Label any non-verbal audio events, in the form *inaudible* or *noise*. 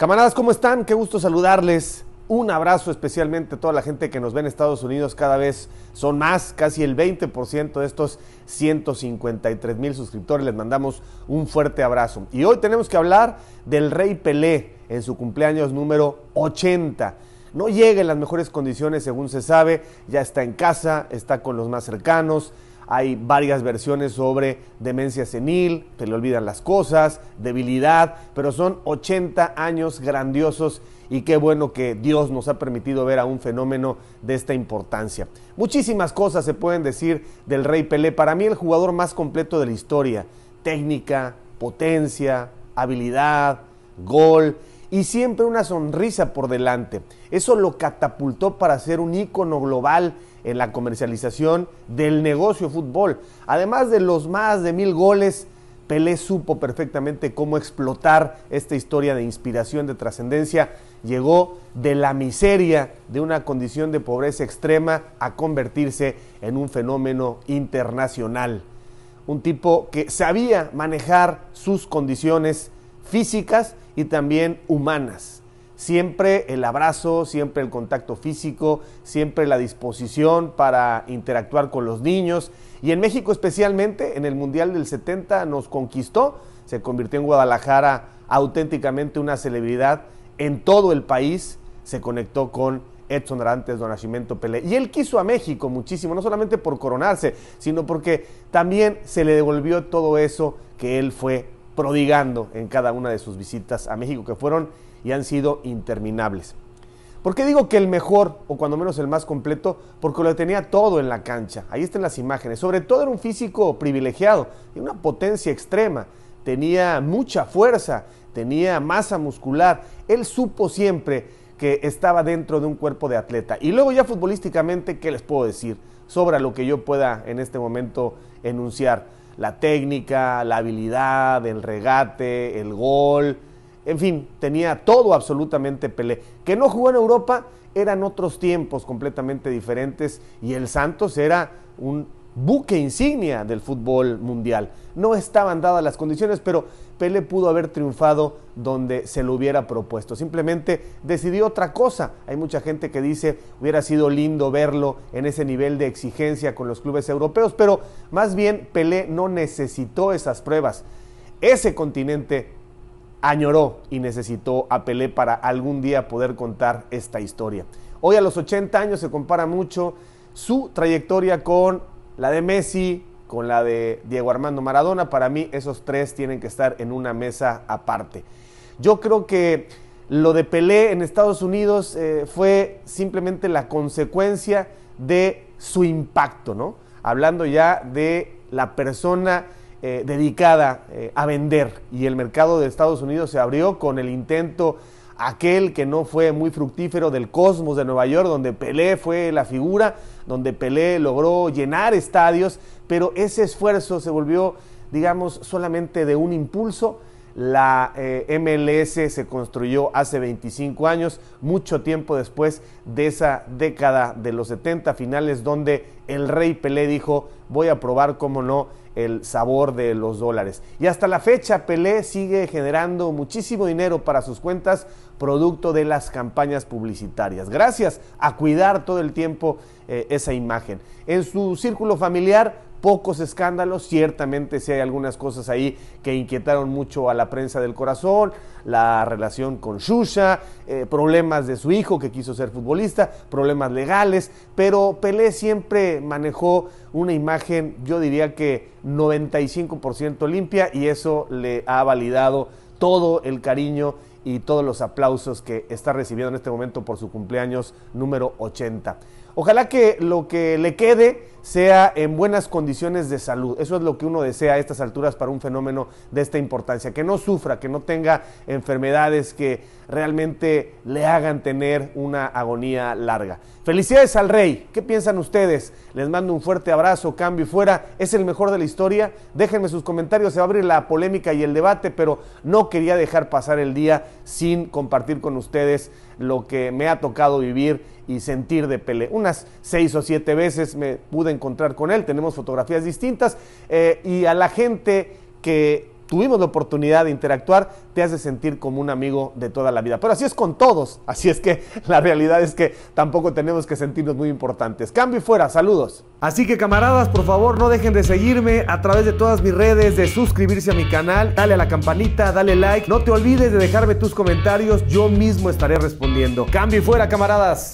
Camaradas, ¿cómo están? Qué gusto saludarles. Un abrazo especialmente a toda la gente que nos ve en Estados Unidos. Cada vez son más, casi el 20% de estos 153 mil suscriptores. Les mandamos un fuerte abrazo. Y hoy tenemos que hablar del Rey Pelé en su cumpleaños número 80 no llega en las mejores condiciones, según se sabe, ya está en casa, está con los más cercanos, hay varias versiones sobre demencia senil, se le olvidan las cosas, debilidad, pero son 80 años grandiosos y qué bueno que Dios nos ha permitido ver a un fenómeno de esta importancia. Muchísimas cosas se pueden decir del Rey Pelé. Para mí el jugador más completo de la historia. Técnica, potencia, habilidad, gol y siempre una sonrisa por delante. Eso lo catapultó para ser un ícono global en la comercialización del negocio fútbol. Además de los más de mil goles, Pelé supo perfectamente cómo explotar esta historia de inspiración, de trascendencia. Llegó de la miseria, de una condición de pobreza extrema, a convertirse en un fenómeno internacional. Un tipo que sabía manejar sus condiciones físicas y también humanas. Siempre el abrazo, siempre el contacto físico, siempre la disposición para interactuar con los niños. Y en México especialmente, en el Mundial del 70 nos conquistó, se convirtió en Guadalajara auténticamente una celebridad en todo el país, se conectó con Edson Arantes Don Pelé. Y él quiso a México muchísimo, no solamente por coronarse, sino porque también se le devolvió todo eso que él fue prodigando en cada una de sus visitas a México, que fueron y han sido interminables. ¿Por qué digo que el mejor, o cuando menos el más completo? Porque lo tenía todo en la cancha. Ahí están las imágenes. Sobre todo era un físico privilegiado, y una potencia extrema. Tenía mucha fuerza, tenía masa muscular. Él supo siempre que estaba dentro de un cuerpo de atleta. Y luego ya futbolísticamente, ¿qué les puedo decir? Sobra lo que yo pueda en este momento enunciar la técnica, la habilidad, el regate, el gol, en fin, tenía todo absolutamente Pelé. Que no jugó en Europa eran otros tiempos completamente diferentes y el Santos era un buque insignia del fútbol mundial. No estaban dadas las condiciones, pero Pelé pudo haber triunfado donde se lo hubiera propuesto. Simplemente decidió otra cosa. Hay mucha gente que dice hubiera sido lindo verlo en ese nivel de exigencia con los clubes europeos, pero más bien Pelé no necesitó esas pruebas. Ese continente añoró y necesitó a Pelé para algún día poder contar esta historia. Hoy a los 80 años se compara mucho su trayectoria con la de Messi con la de Diego Armando Maradona, para mí esos tres tienen que estar en una mesa aparte. Yo creo que lo de Pelé en Estados Unidos eh, fue simplemente la consecuencia de su impacto, ¿no? Hablando ya de la persona eh, dedicada eh, a vender y el mercado de Estados Unidos se abrió con el intento aquel que no fue muy fructífero del Cosmos de Nueva York, donde Pelé fue la figura, donde Pelé logró llenar estadios, pero ese esfuerzo se volvió, digamos, solamente de un impulso la eh, MLS se construyó hace 25 años, mucho tiempo después de esa década de los 70 finales donde el rey Pelé dijo, voy a probar, cómo no, el sabor de los dólares. Y hasta la fecha Pelé sigue generando muchísimo dinero para sus cuentas, producto de las campañas publicitarias, gracias a cuidar todo el tiempo eh, esa imagen. En su círculo familiar pocos escándalos, ciertamente si hay algunas cosas ahí que inquietaron mucho a la prensa del corazón, la relación con Xuxa, eh, problemas de su hijo que quiso ser futbolista, problemas legales, pero Pelé siempre manejó una imagen, yo diría que 95% limpia y eso le ha validado todo el cariño y todos los aplausos que está recibiendo en este momento por su cumpleaños número 80. Ojalá que lo que le quede sea en buenas condiciones de salud. Eso es lo que uno desea a estas alturas para un fenómeno de esta importancia, que no sufra, que no tenga enfermedades que realmente le hagan tener una agonía larga. Felicidades al rey, ¿qué piensan ustedes? Les mando un fuerte abrazo, cambio y fuera, ¿es el mejor de la historia? Déjenme sus comentarios, se va a abrir la polémica y el debate, pero no quería dejar pasar el día sin compartir con ustedes lo que me ha tocado vivir y sentir de pele Unas seis o siete veces me pude encontrar con él, tenemos fotografías distintas eh, y a la gente que tuvimos la oportunidad de interactuar, te hace sentir como un amigo de toda la vida. Pero así es con todos, así es que *laughs* la realidad es que tampoco tenemos que sentirnos muy importantes. Cambio y fuera, saludos. Así que camaradas, por favor, no dejen de seguirme a través de todas mis redes, de suscribirse a mi canal, dale a la campanita, dale like, no te olvides de dejarme tus comentarios, yo mismo estaré respondiendo. Cambio y fuera, camaradas.